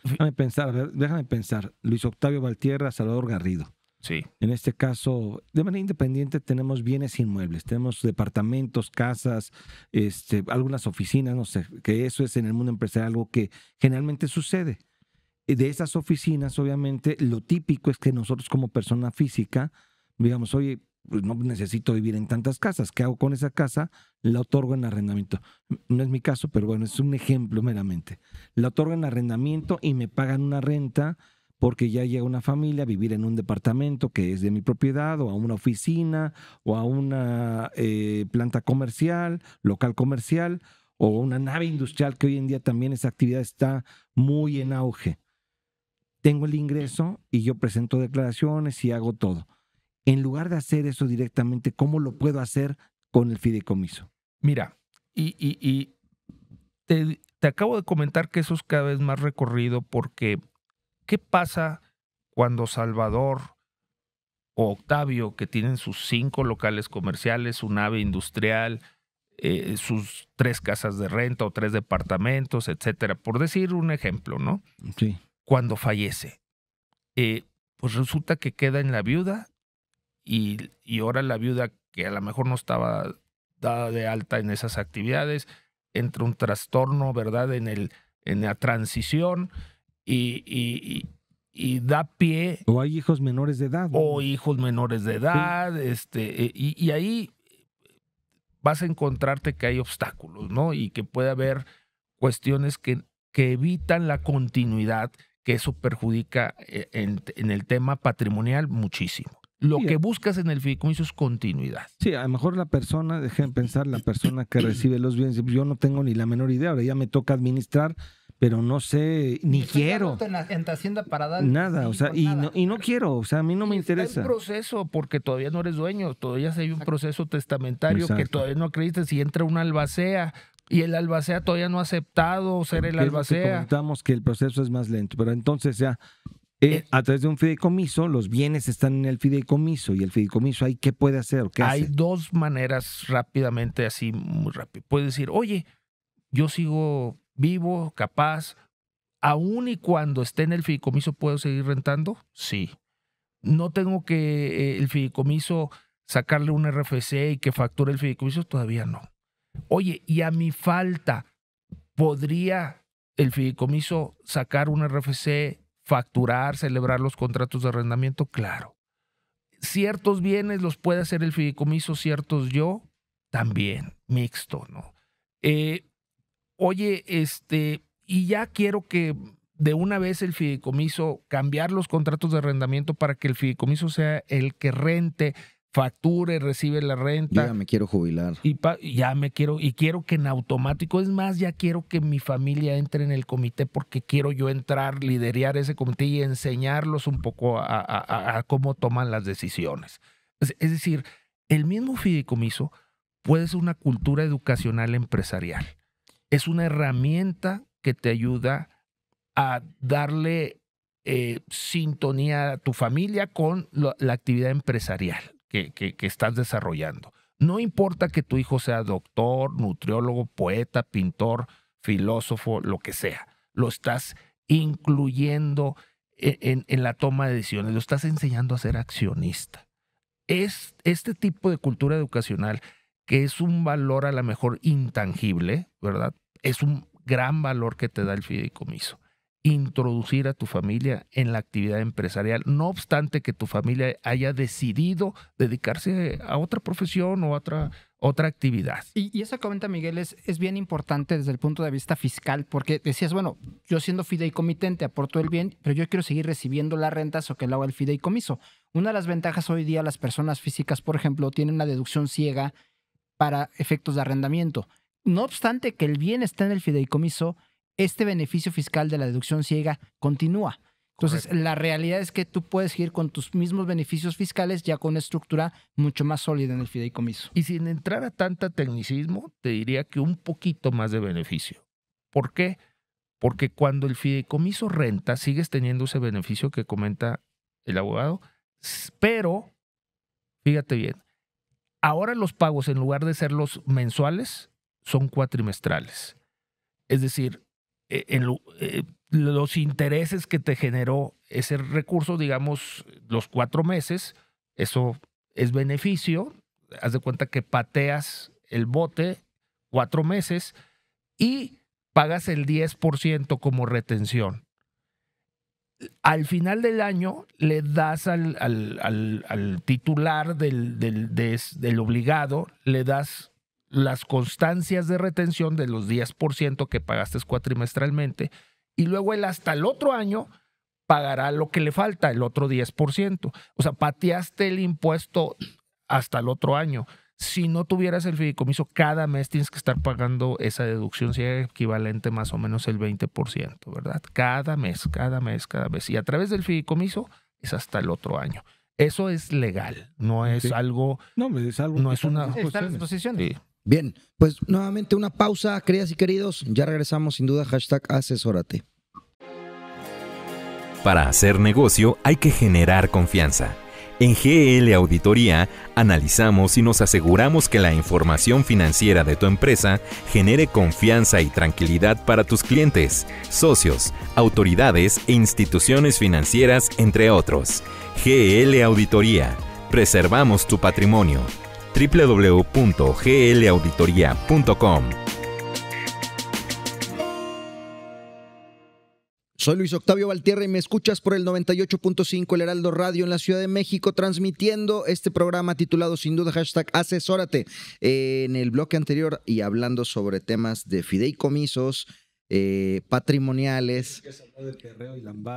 Déjame pensar, ver, déjame pensar. Luis Octavio Valtierra, Salvador Garrido. Sí. En este caso, de manera independiente tenemos bienes inmuebles, tenemos departamentos, casas, este, algunas oficinas, no sé, que eso es en el mundo empresarial algo que generalmente sucede. De esas oficinas, obviamente, lo típico es que nosotros como persona física, digamos, oye, pues, no necesito vivir en tantas casas. ¿Qué hago con esa casa? La otorgo en arrendamiento. No es mi caso, pero bueno, es un ejemplo meramente. La otorgo en arrendamiento y me pagan una renta porque ya llega una familia a vivir en un departamento que es de mi propiedad o a una oficina o a una eh, planta comercial, local comercial o una nave industrial que hoy en día también esa actividad está muy en auge. Tengo el ingreso y yo presento declaraciones y hago todo. En lugar de hacer eso directamente, ¿cómo lo puedo hacer con el fideicomiso? Mira, y, te acabo de comentar que eso es cada vez más recorrido porque ¿Qué pasa cuando Salvador o Octavio, que tienen sus cinco locales comerciales, su nave industrial, eh, sus tres casas de renta o tres departamentos, etcétera, por decir un ejemplo, ¿no? Sí. Cuando fallece, eh, pues resulta que queda en la viuda y, ahora la viuda que a lo mejor no estaba dada de alta en esas actividades, entra un trastorno, ¿verdad? En, el, en la transición y, da pie. O hay hijos menores de edad. O hijos menores de edad, este, eh, y, ahí vas a encontrarte que hay obstáculos, ¿no? Y que puede haber cuestiones que, que evitan la continuidad, que eso perjudica eh, en, el tema patrimonial muchísimo. Lo que eh. buscas en el fideicomiso es continuidad. Sí, a lo mejor la persona, dejen pensar, la persona que recibe los bienes, pues yo no tengo ni la menor idea, ahora ya me toca administrar, pero no sé, ni quiero. en hacienda para dar nada, o sea, y, No, y no quiero, o sea, a mí no me interesa. Es un proceso porque todavía no eres dueño, todavía hay un proceso testamentario que todavía no acreditas y entra un albacea y el albacea todavía no ha aceptado ser el albacea. Comentamos que el proceso es más lento, pero entonces ya eh, eh, a través de un fideicomiso, los bienes están en el fideicomiso y el fideicomiso ahí qué puede hacer. Hay dos maneras rápidamente, así muy rápido. Puedes decir, oye, yo sigo vivo, capaz, aún y cuando esté en el fideicomiso, ¿puedo seguir rentando? Sí. No tengo que eh, el fideicomiso sacarle un RFC y que facture el fideicomiso, todavía no. Oye, y a mi falta, ¿podría el fideicomiso sacar un RFC, facturar, celebrar los contratos de arrendamiento? Claro. Ciertos bienes los puede hacer el fideicomiso, ciertos yo, también, mixto, ¿no? Eh, oye, este, y ya quiero que de una vez el fideicomiso, cambiar los contratos de arrendamiento para que el fideicomiso sea el que rente, facture, recibe la renta. ya me quiero jubilar. Y ya me quiero, y quiero que en automático, es más, ya quiero que mi familia entre en el comité porque quiero yo entrar, liderar ese comité y enseñarlos un poco a, cómo toman las decisiones. es decir, el mismo fideicomiso puede ser una cultura educacional empresarial es una herramienta que te ayuda a darle eh, sintonía a tu familia con la, actividad empresarial que, estás desarrollando. No importa que tu hijo sea doctor, nutriólogo, poeta, pintor, filósofo, lo que sea. Lo estás incluyendo e, en, la toma de decisiones, lo estás enseñando a ser accionista. Es, este tipo de cultura educacional que es un valor a lo mejor intangible, ¿verdad? Es un gran valor que te da el fideicomiso. Introducir a tu familia en la actividad empresarial, no obstante que tu familia haya decidido dedicarse a otra profesión o a otra, otra actividad. Y, esa comenta Miguel es, es bien importante desde el punto de vista fiscal, porque decías, bueno, yo siendo fideicomitente aporto el bien, pero yo quiero seguir recibiendo las rentas o que lo haga el fideicomiso. Una de las ventajas hoy día, las personas físicas, por ejemplo, tienen una deducción ciega para efectos de arrendamiento. No obstante que el bien está en el fideicomiso, este beneficio fiscal de la deducción ciega continúa. Entonces, la realidad es que tú puedes ir con tus mismos beneficios fiscales ya con una estructura mucho más sólida en el fideicomiso. Y sin entrar a tanta tecnicismo, te diría que un poquito más de beneficio. ¿Por qué? Porque cuando el fideicomiso renta, sigues teniendo ese beneficio que comenta el abogado, pero, fíjate bien, Ahora los pagos, en lugar de ser los mensuales, son cuatrimestrales. Es decir, eh, en eh, los intereses que te generó ese recurso, digamos, los cuatro meses, eso es beneficio. Haz de cuenta que pateas el bote cuatro meses y pagas el 10% como retención al final del año le das al, al, al, titular del, del, obligado, le das las constancias de retención de los 10% que pagaste cuatrimestralmente y luego él hasta el otro año pagará lo que le falta, el otro 10%. O sea, pateaste el impuesto hasta el otro año si no tuvieras el fideicomiso, cada mes tienes que estar pagando esa deducción, sea equivalente más o menos el 20%, ¿verdad? Cada mes, cada mes, cada mes. Y a través del fideicomiso es hasta el otro año. Eso es legal, no es algo. No, es algo. No es una. disposición. Bien, pues nuevamente una pausa, queridas y queridos. Ya regresamos sin duda. Hashtag asesórate. Para hacer negocio hay que generar confianza. En GL Auditoría analizamos y nos aseguramos que la información financiera de tu empresa genere confianza y tranquilidad para tus clientes, socios, autoridades e instituciones financieras, entre otros. GL Auditoría. Preservamos tu patrimonio. www.glauditoria.com Soy Luis Octavio Valtierra y me escuchas por el 98.5 El Heraldo Radio en la Ciudad de México, transmitiendo este programa titulado sin duda hashtag asesórate. en el bloque anterior y hablando sobre temas de fideicomisos, eh, patrimoniales.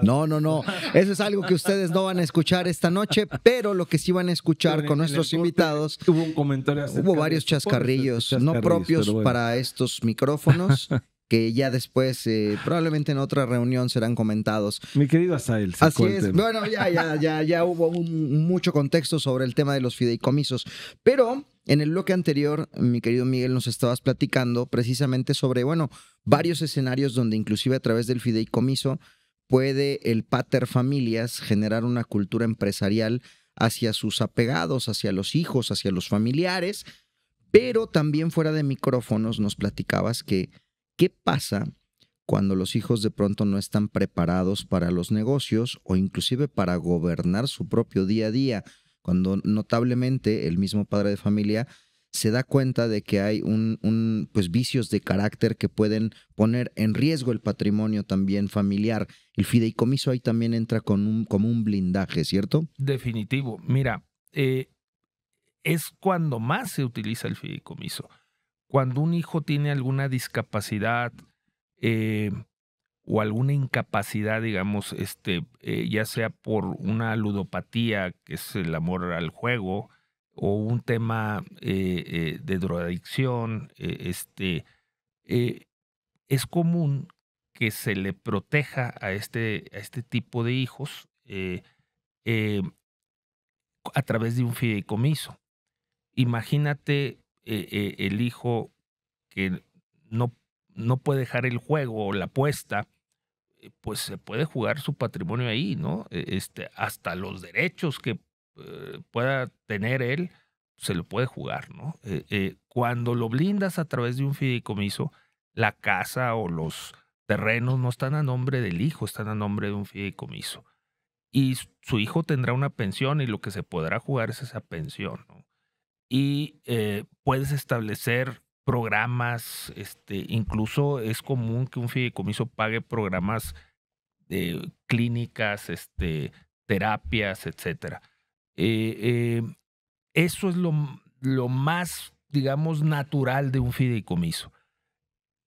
No, no, no. Eso es algo que ustedes no van a escuchar esta noche, pero lo que sí van a escuchar con nuestros invitados. un comentario. Hubo varios este chascarrillos, no propios para estos micrófonos. que ya después, eh, probablemente en otra reunión serán comentados. Mi querido Asael, así es. Bueno, ya, ya, ya, ya hubo mucho contexto sobre el tema de los fideicomisos, pero en el bloque anterior, mi querido Miguel, nos estabas platicando precisamente sobre, bueno, varios escenarios donde inclusive a través del fideicomiso puede el pater familias generar una cultura empresarial hacia sus apegados, hacia los hijos, hacia los familiares, pero también fuera de micrófonos nos platicabas que ¿Qué pasa cuando los hijos de pronto no están preparados para los negocios o inclusive para gobernar su propio día a día? Cuando notablemente el mismo padre de familia se da cuenta de que hay un, pues vicios de carácter que pueden poner en riesgo el patrimonio también familiar. El fideicomiso ahí también entra con un, como un blindaje, ¿cierto? Definitivo. Mira, eh, es cuando más se utiliza el fideicomiso cuando un hijo tiene alguna discapacidad eh, o alguna incapacidad, digamos, este, eh, ya sea por una ludopatía, que es el amor al juego, o un tema eh, de drogadicción, este, es común que se le proteja a este, a este tipo de hijos a través de un fideicomiso. Imagínate eh, eh, el hijo que no, no puede dejar el juego o la apuesta, eh, pues se puede jugar su patrimonio ahí, ¿no? E, este, hasta los derechos que pueda tener él, se lo puede jugar, ¿no? cuando lo blindas a través de un fideicomiso, la casa o los terrenos no están a nombre del hijo, están a nombre de un fideicomiso. Y su hijo tendrá una pensión y lo que se podrá jugar es esa pensión, ¿no? y eh, puedes establecer programas, este, incluso es común que un fideicomiso pague programas de clínicas, este, terapias, etc. Eh, em, eso es lo, lo más, digamos, natural de un fideicomiso.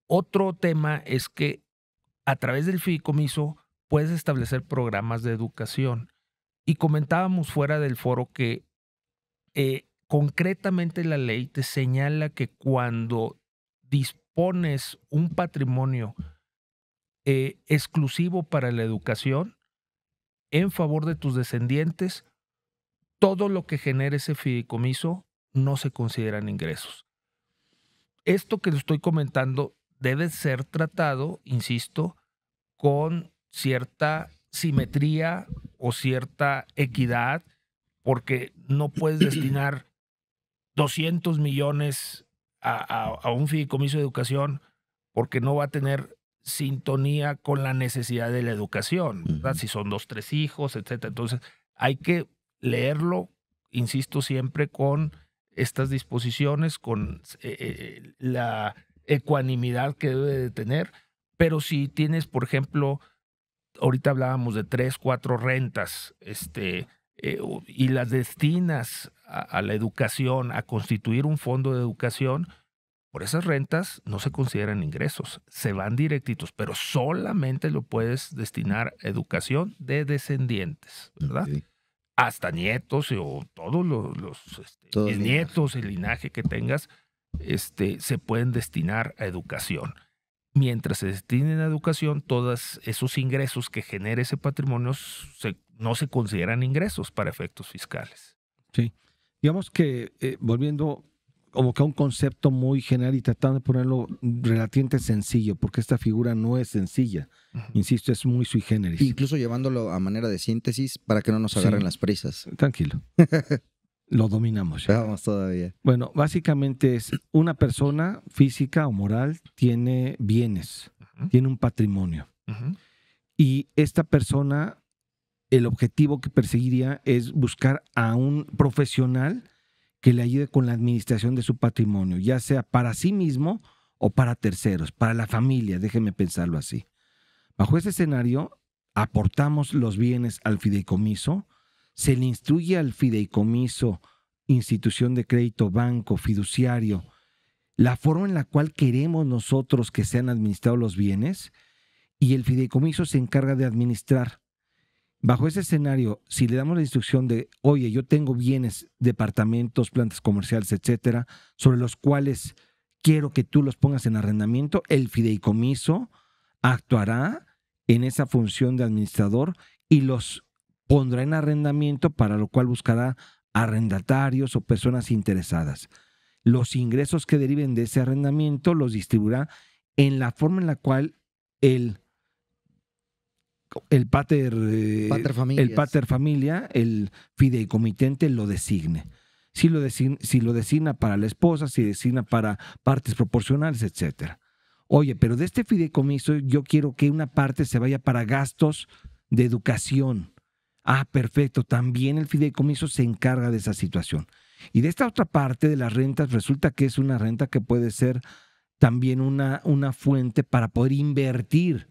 Otro tema es que a través del fideicomiso puedes establecer programas de educación. Y comentábamos fuera del foro que eh, concretamente la ley te señala que cuando dispones un patrimonio eh, exclusivo para la educación en favor de tus descendientes, todo lo que genere ese fideicomiso no se consideran ingresos. Esto que estoy comentando debe ser tratado, insisto, con cierta simetría o cierta equidad, porque no puedes destinar 200 millones a, a, un fideicomiso de educación porque no va a tener sintonía con la necesidad de la educación, ¿verdad? si son dos, tres hijos, etc. Entonces, hay que leerlo, insisto siempre, con estas disposiciones, con eh, eh, la ecuanimidad que debe de tener, pero si tienes, por ejemplo, ahorita hablábamos de tres, cuatro rentas, este, eh, y las destinas a, la educación, a constituir un fondo de educación, por esas rentas no se consideran ingresos, se van directitos, pero solamente lo puedes destinar a educación de descendientes, ¿verdad? Hasta nietos o todos los, este, nietos, el linaje que tengas, este, se pueden destinar a educación mientras se destinen a educación, todos esos ingresos que genera ese patrimonio no se consideran ingresos para efectos fiscales. Sí. Digamos que, eh, volviendo como a un concepto muy general y tratando de ponerlo relativamente sencillo, porque esta figura no es sencilla. Insisto, es muy sui generis. Incluso llevándolo a manera de síntesis para que no nos agarren las prisas. Tranquilo. Lo dominamos. Ya. Vamos todavía. Bueno, básicamente es una persona física o moral tiene bienes, tiene un patrimonio. Y esta persona, el objetivo que perseguiría es buscar a un profesional que le ayude con la administración de su patrimonio, ya sea para sí mismo o para terceros, para la familia, déjeme pensarlo así. Bajo ese escenario, aportamos los bienes al fideicomiso se le instruye al fideicomiso, institución de crédito, banco, fiduciario, la forma en la cual queremos nosotros que sean administrados los bienes y el fideicomiso se encarga de administrar. Bajo ese escenario, si le damos la instrucción de, oye, yo tengo bienes, departamentos, plantas comerciales, etcétera, sobre los cuales quiero que tú los pongas en arrendamiento, el fideicomiso actuará en esa función de administrador y los pondrá en arrendamiento para lo cual buscará arrendatarios o personas interesadas. Los ingresos que deriven de ese arrendamiento los distribuirá en la forma en la cual el, el pater, eh, el pater familia, el fideicomitente lo designe. Si lo, designa, si lo designa para la esposa, si designa para partes proporcionales, etcétera. Oye, pero de este fideicomiso yo quiero que una parte se vaya para gastos de educación, Ah, perfecto, también el fideicomiso se encarga de esa situación. Y de esta otra parte de las rentas, resulta que es una renta que puede ser también una, una fuente para poder invertir.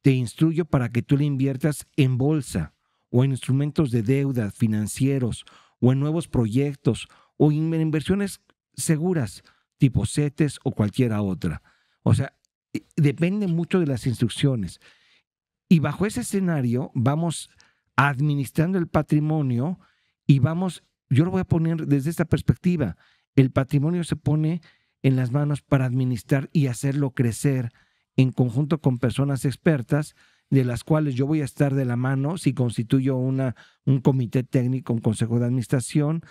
Te instruyo para que tú la inviertas en bolsa o en instrumentos de deuda financieros o en nuevos proyectos o en inversiones seguras, tipo CETES o cualquiera otra. O sea, eh, depende mucho de las instrucciones. Y bajo ese escenario vamos administrando el patrimonio y vamos, yo lo voy a poner desde esta perspectiva, el patrimonio se pone en las manos para administrar y hacerlo crecer en conjunto con personas expertas, de las cuales yo voy a estar de la mano si constituyo una, un comité técnico, un consejo de administración,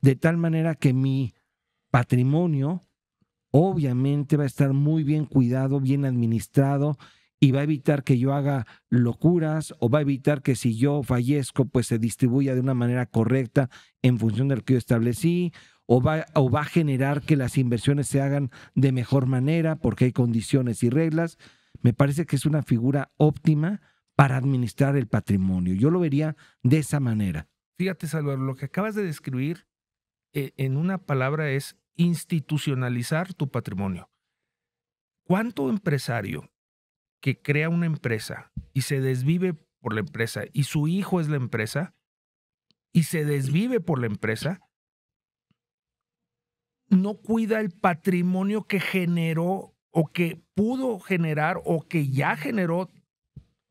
de tal manera que mi patrimonio obviamente va a estar muy bien cuidado, bien administrado y va a evitar que yo haga locuras o va a evitar que si yo fallezco, pues se distribuya de una manera correcta en función de lo que yo establecí. O va, o va a generar que las inversiones se hagan de mejor manera porque hay condiciones y reglas. Me parece que es una figura óptima para administrar el patrimonio. Yo lo vería de esa manera. Fíjate, Salvador, lo que acabas de describir eh, en una palabra es institucionalizar tu patrimonio. ¿Cuánto empresario que crea una empresa y se desvive por la empresa y su hijo es la empresa y se desvive por la empresa, no cuida el patrimonio que generó o que pudo generar o que ya generó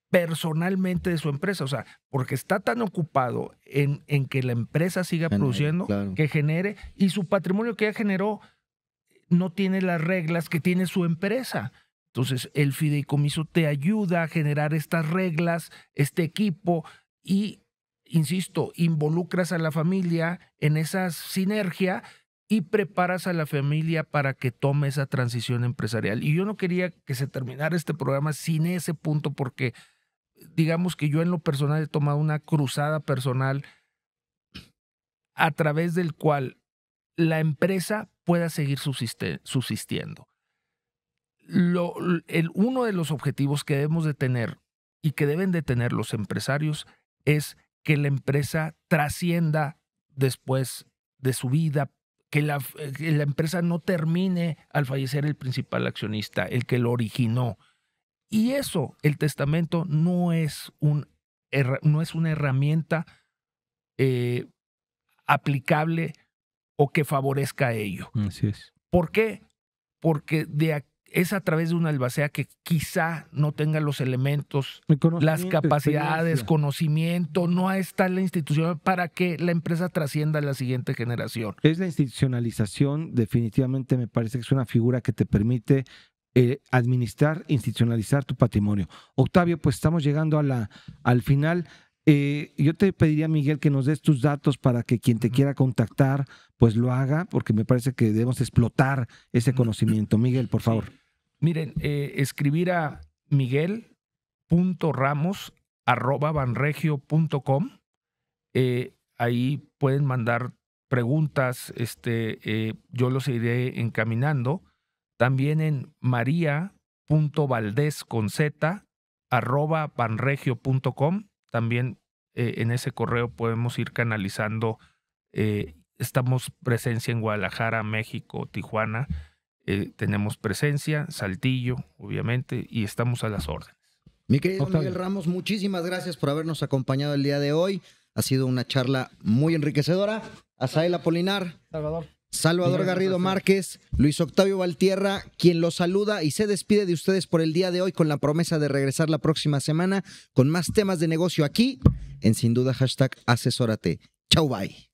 personalmente de su empresa. O sea, porque está tan ocupado en, en que la empresa siga produciendo, que genere, y su patrimonio que ya generó no tiene las reglas que tiene su empresa. Entonces, el fideicomiso te ayuda a generar estas reglas, este equipo y, insisto, involucras a la familia en esa sinergia y preparas a la familia para que tome esa transición empresarial. Y yo no quería que se terminara este programa sin ese punto porque digamos que yo en lo personal he tomado una cruzada personal a través del cual la empresa pueda seguir subsistiendo lo, el, uno de los objetivos que debemos de tener y que deben de tener los empresarios es que la empresa trascienda después de su vida, que la, eh, empresa no termine al fallecer el principal accionista, el que lo originó. Y eso, el testamento no es, un, no es una herramienta eh, aplicable o que favorezca ello. Así es. ¿Por qué? Porque de, aquí es a través de una albacea que quizá no tenga los elementos, las capacidades, conocimiento, no está la institución para que la empresa trascienda a la siguiente generación. Es la institucionalización, definitivamente me parece que es una figura que te permite eh, administrar, institucionalizar tu patrimonio. Octavio, pues estamos llegando a la, al final. Eh, yo te pediría, Miguel, que nos des tus datos para que quien te quiera contactar, pues lo haga, porque me parece que debemos explotar ese conocimiento. Miguel, por favor. Miren, eh, escribir a miguel.ramos.banregio.com. Eh, ahí pueden mandar preguntas, este, eh, yo los iré encaminando. También en maría.valdez con z arroba com también eh, en ese correo podemos ir canalizando. Eh, estamos presencia en Guadalajara, México, Tijuana. Eh, tenemos presencia, Saltillo, obviamente, y estamos a las órdenes. Mi querido Miguel Ramos, muchísimas gracias por habernos acompañado el día de hoy. Ha sido una charla muy enriquecedora. Azael Apolinar. Salvador. Salvador Garrido Márquez, Luis Octavio Valtierra, quien los saluda y se despide de ustedes por el día de hoy con la promesa de regresar la próxima semana con más temas de negocio aquí en Sin Duda Hashtag Asesórate. Chau, bye.